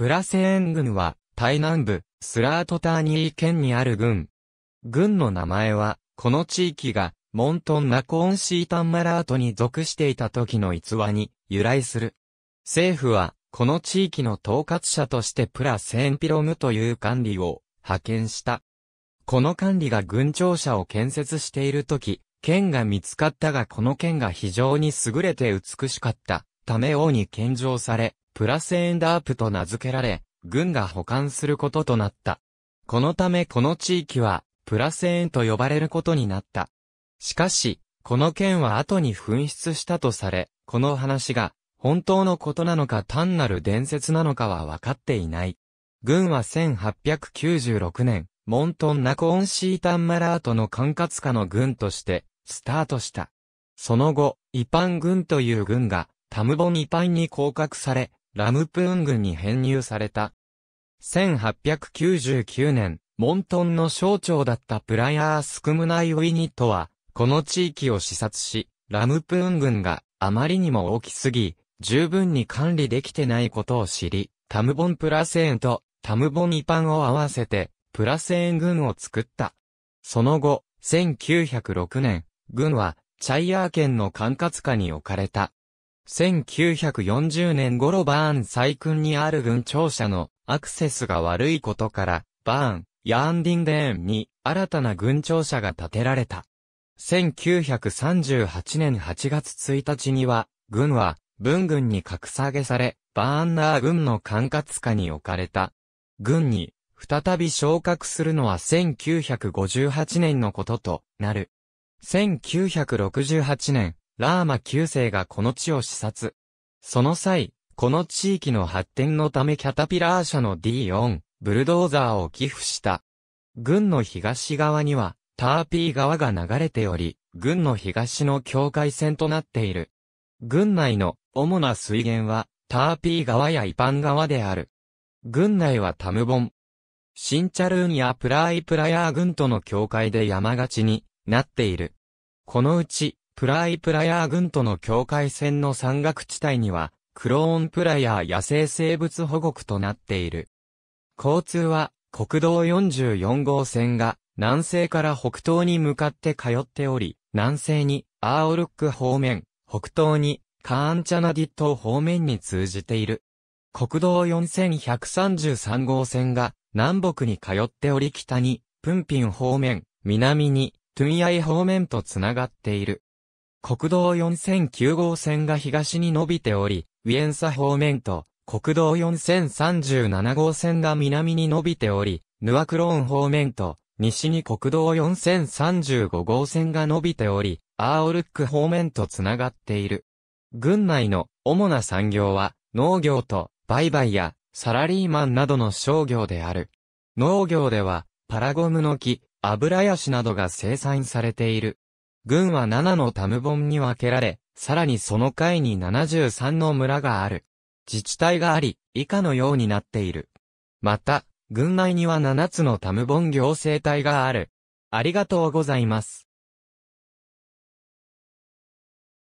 プラセーン軍は、台南部、スラートターニー県にある軍。軍の名前は、この地域が、モントンナコーンシータンマラートに属していた時の逸話に由来する。政府は、この地域の統括者としてプラセーンピロムという管理を派遣した。この管理が軍庁舎を建設している時、剣が見つかったがこの剣が非常に優れて美しかったため王に献上され、プラセーンダープと名付けられ、軍が保管することとなった。このためこの地域は、プラセーンと呼ばれることになった。しかし、この件は後に紛失したとされ、この話が、本当のことなのか単なる伝説なのかは分かっていない。軍は1896年、モントンナコーンシータンマラートの管轄下の軍として、スタートした。その後、イパン軍という軍が、タムボンイパンに降格され、ラムプーン軍に編入された。1899年、モントンの省庁だったプライアースクムナイウィニットは、この地域を視察し、ラムプーン軍があまりにも大きすぎ、十分に管理できてないことを知り、タムボンプラセーンとタムボンイパンを合わせて、プラセーン軍を作った。その後、1906年、軍は、チャイヤー県の管轄下に置かれた。1940年頃バーン細君にある軍庁舎のアクセスが悪いことから、バーン、ヤーンディンデーンに新たな軍庁舎が建てられた。1938年8月1日には、軍は文軍に格下げされ、バーンナー軍の管轄下に置かれた。軍に再び昇格するのは1958年のこととなる。1968年、ラーマ9世がこの地を視察。その際、この地域の発展のためキャタピラー社の D4、ブルドーザーを寄付した。軍の東側には、ターピー川が流れており、軍の東の境界線となっている。軍内の主な水源は、ターピー川やイパン川である。軍内はタムボン。シンチャルーニやプラーイプラヤー軍との境界で山がちになっている。このうち、プライプラヤー群との境界線の山岳地帯には、クローンプラヤー野生生物保護区となっている。交通は、国道44号線が、南西から北東に向かって通っており、南西に、アーオルック方面、北東に、カーンチャナディット方面に通じている。国道4133号線が、南北に通っており北に、プンピン方面、南に、トゥンヤイ方面とつながっている。国道4009号線が東に伸びており、ウィエンサ方面と、国道4037号線が南に伸びており、ヌアクローン方面と、西に国道4035号線が伸びており、アーオルック方面とつながっている。軍内の主な産業は、農業と、売買や、サラリーマンなどの商業である。農業では、パラゴムの木、油ヤシなどが生産されている。郡は7のタムボンに分けられ、さらにその階に73の村がある。自治体があり、以下のようになっている。また、郡内には7つのタムボン行政体がある。ありがとうございます。